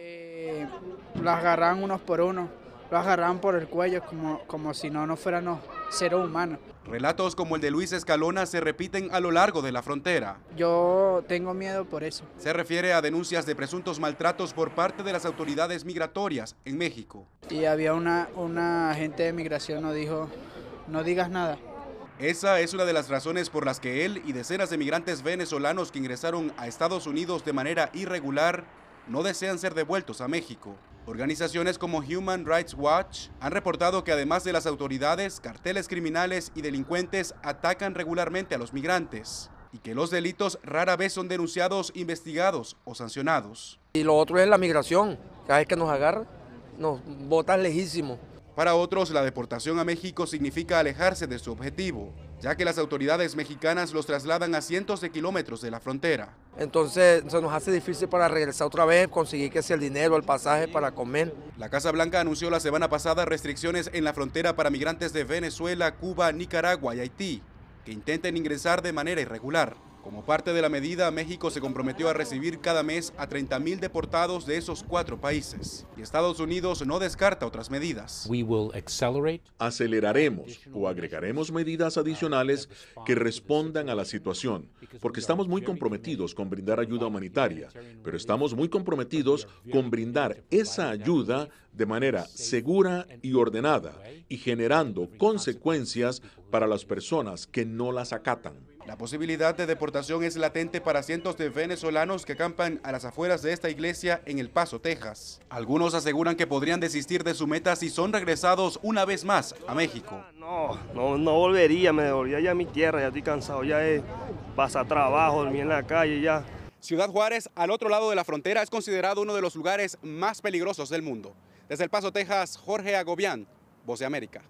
eh, lo unos por uno, lo agarran por el cuello como, como si no, no fuéramos seres humanos. Relatos como el de Luis Escalona se repiten a lo largo de la frontera. Yo tengo miedo por eso. Se refiere a denuncias de presuntos maltratos por parte de las autoridades migratorias en México. Y había una, una agente de migración nos dijo, no digas nada. Esa es una de las razones por las que él y decenas de migrantes venezolanos que ingresaron a Estados Unidos de manera irregular no desean ser devueltos a México. Organizaciones como Human Rights Watch han reportado que además de las autoridades, carteles criminales y delincuentes atacan regularmente a los migrantes y que los delitos rara vez son denunciados, investigados o sancionados. Y lo otro es la migración. Cada vez que nos agarra, nos botan lejísimo. Para otros, la deportación a México significa alejarse de su objetivo, ya que las autoridades mexicanas los trasladan a cientos de kilómetros de la frontera. Entonces se nos hace difícil para regresar otra vez, conseguir que sea el dinero, el pasaje para comer. La Casa Blanca anunció la semana pasada restricciones en la frontera para migrantes de Venezuela, Cuba, Nicaragua y Haití que intenten ingresar de manera irregular. Como parte de la medida, México se comprometió a recibir cada mes a 30.000 deportados de esos cuatro países. Y Estados Unidos no descarta otras medidas. Aceleraremos o agregaremos medidas adicionales que respondan a la situación, porque estamos muy comprometidos con brindar ayuda humanitaria, pero estamos muy comprometidos con brindar esa ayuda de manera segura y ordenada y generando consecuencias para las personas que no las acatan. La posibilidad de deportación es latente para cientos de venezolanos que acampan a las afueras de esta iglesia en El Paso, Texas. Algunos aseguran que podrían desistir de su meta si son regresados una vez más a México. No, no, volvería, me devolvería ya a mi tierra, ya estoy cansado, ya he pasa trabajo, dormir en la calle, ya. Ciudad Juárez, al otro lado de la frontera, es considerado uno de los lugares más peligrosos del mundo. Desde El Paso, Texas, Jorge Agobián, Voz de América.